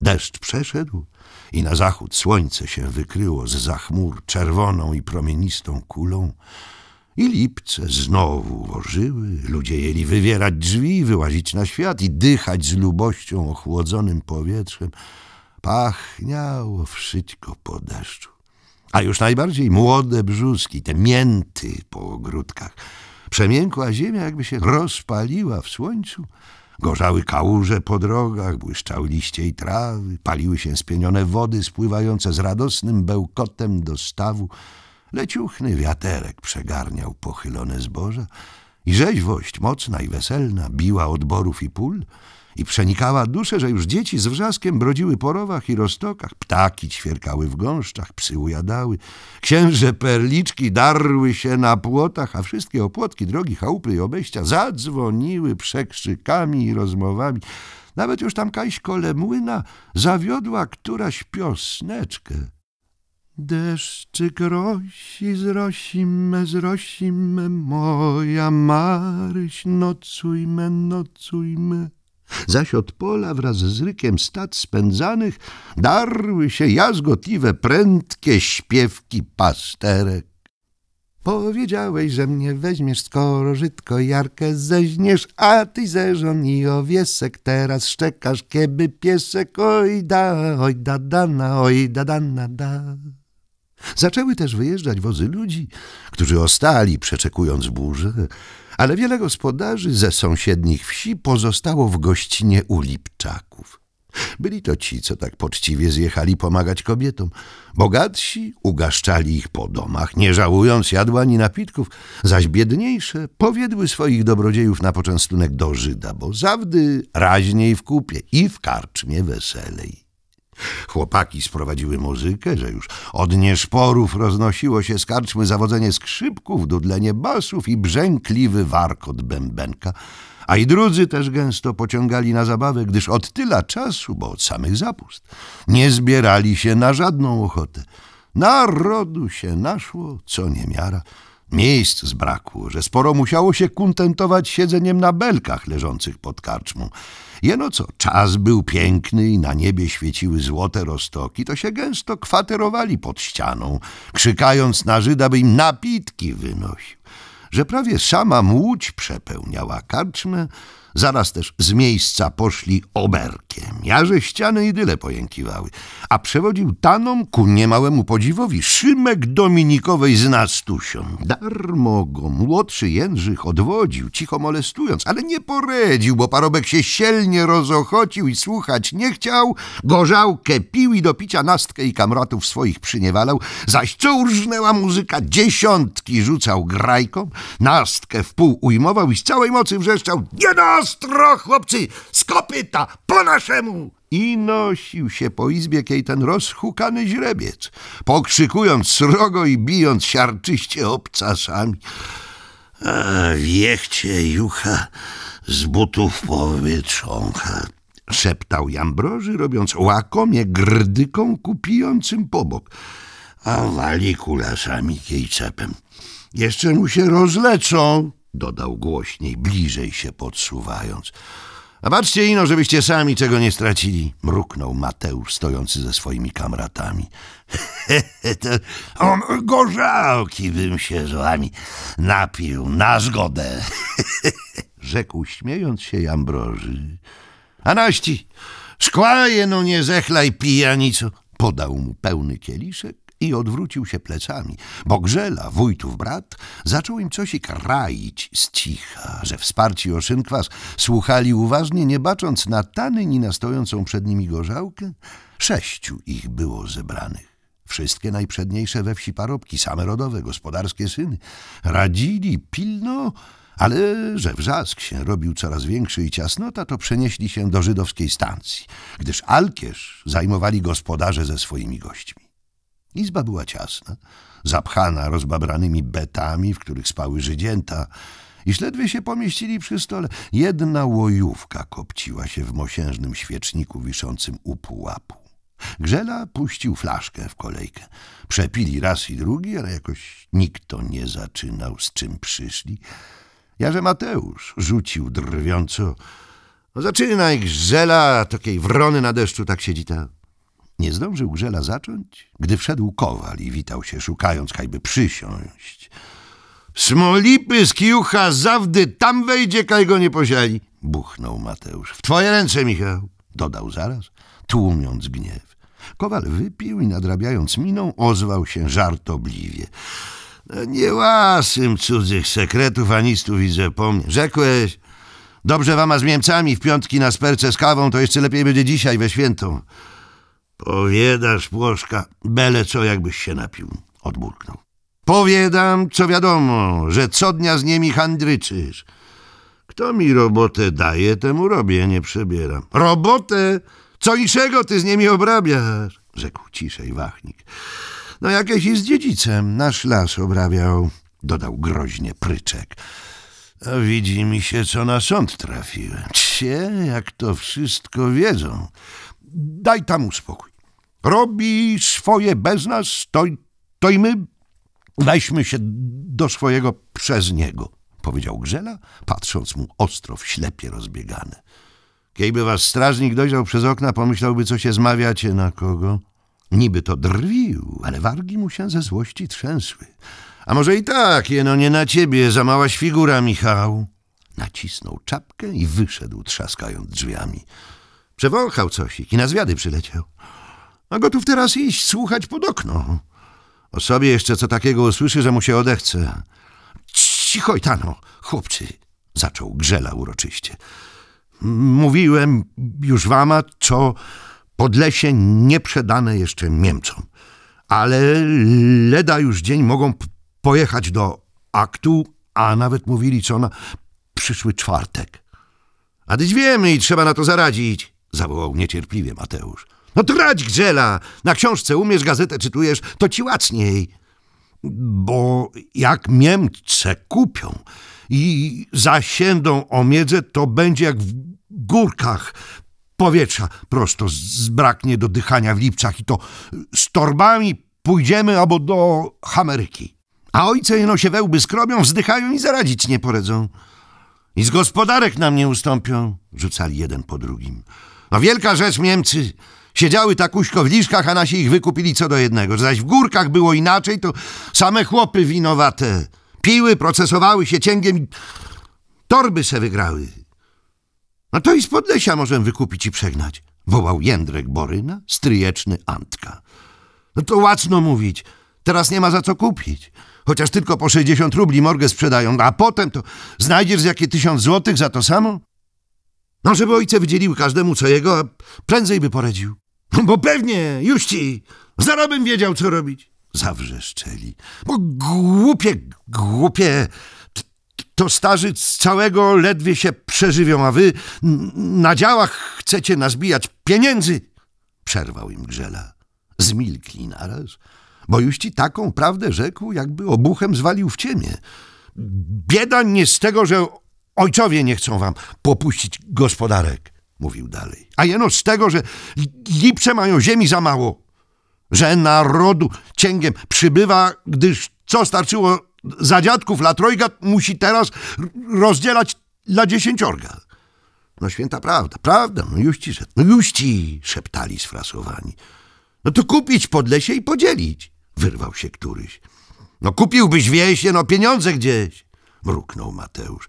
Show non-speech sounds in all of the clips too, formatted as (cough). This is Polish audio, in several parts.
Deszcz przeszedł i na zachód słońce się wykryło z zachmur czerwoną i promienistą kulą. I lipce znowu ożyły, ludzie jeli wywierać drzwi, wyłazić na świat i dychać z lubością ochłodzonym powietrzem. Pachniało wszystko po deszczu. A już najbardziej młode brzuski, te mięty po ogródkach. Przemiękła ziemia jakby się rozpaliła w słońcu, Gorzały kałuże po drogach, błyszczały liście i trawy, paliły się spienione wody spływające z radosnym bełkotem do stawu. Leciuchny wiaterek przegarniał pochylone zboża i rzeźwość mocna i weselna biła od borów i pól, i przenikała duszę, że już dzieci z wrzaskiem brodziły po rowach i roztokach, ptaki ćwierkały w gąszczach, psy ujadały, księże perliczki darły się na płotach, a wszystkie opłotki drogi, chałupy i obejścia zadzwoniły przekrzykami i rozmowami. Nawet już tam kole młyna zawiodła któraś piosneczkę. Deszczyk rosi, zrosime, zrosime, moja Maryś, nocujmy, nocujmy. Zaś od pola wraz z rykiem stad spędzanych darły się jazgotliwe, prędkie śpiewki pasterek. Powiedziałeś, że mnie weźmiesz, skoro żydko Jarkę zeźniesz, a ty ze i owiesek teraz szczekasz, kiedy piesek, oj da, oj da dana, oj da dana da. Zaczęły też wyjeżdżać wozy ludzi, którzy ostali, przeczekując burzę, ale wiele gospodarzy ze sąsiednich wsi pozostało w gościnie u Lipczaków. Byli to ci, co tak poczciwie zjechali pomagać kobietom. Bogatsi ugaszczali ich po domach, nie żałując jadła ani napitków, zaś biedniejsze powiedły swoich dobrodziejów na poczęstunek do Żyda, bo zawdy raźniej w kupie i w karczmie weselej. Chłopaki sprowadziły muzykę, że już od nieszporów roznosiło się skarczmy zawodzenie skrzypków, dudlenie basów i brzękliwy warkot bębenka. A i drudzy też gęsto pociągali na zabawę, gdyż od tyla czasu, bo od samych zapust, nie zbierali się na żadną ochotę. Narodu się naszło, co niemiara. miara. Miejsc zbrakło, że sporo musiało się kontentować siedzeniem na belkach leżących pod karczmą. Jeno co, czas był piękny i na niebie świeciły złote roztoki, to się gęsto kwaterowali pod ścianą, krzykając na Żyda, by im napitki wynosił. Że prawie sama młódź przepełniała karczmę, zaraz też z miejsca poszli oberk Jakiem. Jarze ściany i dyle pojękiwały. A przewodził tanom ku niemałemu podziwowi Szymek Dominikowej z Nastusią. Darmo go młodszy Jędrzych odwodził, cicho molestując, ale nie poredził, bo parobek się sielnie rozochocił i słuchać nie chciał. Gorzałkę pił i do picia nastkę i kamratów swoich przyniewalał. Zaś co urżnęła muzyka, dziesiątki rzucał grajkom, nastkę w pół ujmował i z całej mocy wrzeszczał. Nie Nastro, chłopcy, z kopyta, po nas” naszemu! I nosił się po izbie kiej ten rozhukany źrebiec, pokrzykując srogo i bijąc siarczyście obcasami. A wiechcie jucha z butów powietrzącha, szeptał Jambroży, robiąc łakomie grdyką po pobok, a wali kulasami czepem. Jeszcze mu się rozlecą, dodał głośniej, bliżej się podsuwając. A ino, żebyście sami czego nie stracili, mruknął Mateusz, stojący ze swoimi kamratami. (laughs) to on gorzałki bym się z wami napił na zgodę, (laughs) rzekł śmiejąc się Jambroży. A naści, szkła jeno nie zechlaj pijanicu, podał mu pełny kieliszek i odwrócił się plecami, bo Grzela, wójtów brat, zaczął im coś kraić z cicha, że wsparci o szynkwas słuchali uważnie, nie bacząc na tany ni na stojącą przed nimi gorzałkę. Sześciu ich było zebranych. Wszystkie najprzedniejsze we wsi parobki, same rodowe, gospodarskie syny. Radzili pilno, ale że wrzask się robił coraz większy i ciasnota, to przenieśli się do żydowskiej stacji, gdyż Alkierz zajmowali gospodarze ze swoimi gośćmi. Izba była ciasna, zapchana rozbabranymi betami, w których spały Żydzięta, iż ledwie się pomieścili przy stole. Jedna łojówka kopciła się w mosiężnym świeczniku wiszącym u pułapu. Grzela puścił flaszkę w kolejkę. Przepili raz i drugi, ale jakoś nikt to nie zaczynał, z czym przyszli. Jarze Mateusz rzucił drwiąco. No zaczynaj, Grzela, takiej wrony na deszczu tak siedzi ta. Nie zdążył Grzela zacząć, gdy wszedł kowal i witał się, szukając kajby przysiąść. Smolipy z kiucha zawdy tam wejdzie, kaj go nie posiali, buchnął Mateusz. W twoje ręce, Michał, dodał zaraz, tłumiąc gniew. Kowal wypił i nadrabiając miną ozwał się żartobliwie. No, nie łasym cudzych sekretów ani i widzę po Rzekłeś, dobrze wama z Niemcami w piątki na sperce z kawą, to jeszcze lepiej będzie dzisiaj we świętą. Powiedasz, Płoszka, bele co jakbyś się napił, odburknął. Powiedam, co wiadomo, że co dnia z nimi handryczysz. Kto mi robotę daje, temu robię, nie przebieram. Robotę? Co czego ty z nimi obrabiasz? Rzekł ciszej wachnik. No jakieś z dziedzicem, nasz las obrabiał, dodał groźnie pryczek. A widzi mi się, co na sąd trafiłem. Cie, jak to wszystko wiedzą daj tam spokój. Robi swoje bez nas, to, to i my weźmy się do swojego przez niego, powiedział Grzela, patrząc mu ostro w ślepie rozbiegane. Kiedyby was strażnik dojrzał przez okna, pomyślałby, co się zmawiacie na kogo. Niby to drwił, ale wargi mu się ze złości trzęsły. A może i tak, jeno nie na ciebie, za małaś figura, Michał. Nacisnął czapkę i wyszedł, trzaskając drzwiami. Przewąchał coś i na zwiady przyleciał. A gotów teraz iść, słuchać pod okno. O sobie jeszcze co takiego usłyszy, że mu się odechce. Cicho, tano, chłopczy, zaczął Grzela uroczyście. Mówiłem już wama, co Podlesie nieprzedane jeszcze Niemcom. Ale leda już dzień mogą pojechać do aktu, a nawet mówili co na przyszły czwartek. A dziś wiemy i trzeba na to zaradzić zawołał niecierpliwie Mateusz. No trać grzela! Na książce umiesz, gazetę czytujesz, to ci łacniej. Bo jak Niemce kupią i zasiędą miedzę, to będzie jak w górkach. Powietrza prosto zbraknie do dychania w lipcach i to z torbami pójdziemy albo do Ameryki. A ojce jeno się wełby skrobią, wzdychają i zaradzić nie poradzą. I z gospodarek nam nie ustąpią, rzucali jeden po drugim. A wielka rzecz Niemcy siedziały takuśko w liszkach, a nasi ich wykupili co do jednego. Zaś w górkach było inaczej, to same chłopy winowate. Piły, procesowały się cięgiem, torby se wygrały. No to i z Podlesia możemy wykupić i przegnać, wołał Jędrek Boryna, stryjeczny Antka. No to łacno mówić, teraz nie ma za co kupić. Chociaż tylko po 60 rubli morgę sprzedają, a potem to znajdziesz jakie tysiąc złotych za to samo? No, żeby ojce wydzielił każdemu co jego, a prędzej by poradził. No bo pewnie, już ci, zarobem wiedział, co robić. Zawrzeszczeli. Bo głupie, głupie, to starzy z całego ledwie się przeżywią, a wy na działach chcecie nazbijać pieniędzy. Przerwał im Grzela. Zmilkli naraz, bo już ci taką prawdę rzekł, jakby obuchem zwalił w ciemię. Bieda nie z tego, że Ojcowie nie chcą wam popuścić gospodarek, mówił dalej. A jeno z tego, że lipce mają ziemi za mało, że narodu cięgiem przybywa, gdyż co starczyło za dziadków Latrojga, musi teraz rozdzielać dla dziesięciorga. No święta prawda, prawda, no już ci, no już ci, szeptali sfrasowani. No to kupić lesie i podzielić, wyrwał się któryś. No kupiłbyś wieś, no pieniądze gdzieś, mruknął Mateusz.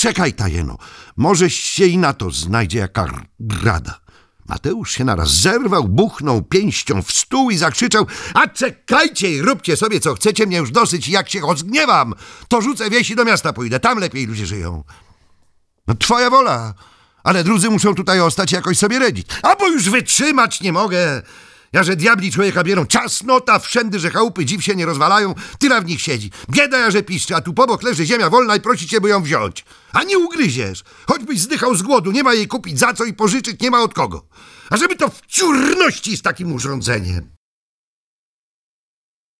Czekaj, Tajeno, może się i na to znajdzie jaka grada. Mateusz się naraz zerwał, buchnął pięścią w stół i zakrzyczał — A czekajcie i róbcie sobie co chcecie, mnie już dosyć jak się rozgniewam, to rzucę wieści do miasta pójdę, tam lepiej ludzie żyją. No twoja wola, ale drudzy muszą tutaj ostać i jakoś sobie redzić. Albo już wytrzymać nie mogę. Ja, że diabli człowieka bierą, ciasnota wszędy, że chałupy dziw się nie rozwalają, tyra w nich siedzi. Bieda, ja, że piszczy, a tu po bok leży ziemia wolna i prosi cię, by ją wziąć. A nie ugryziesz, choćbyś zdychał z głodu, nie ma jej kupić za co i pożyczyć nie ma od kogo. A żeby to w ciurności z takim urządzeniem.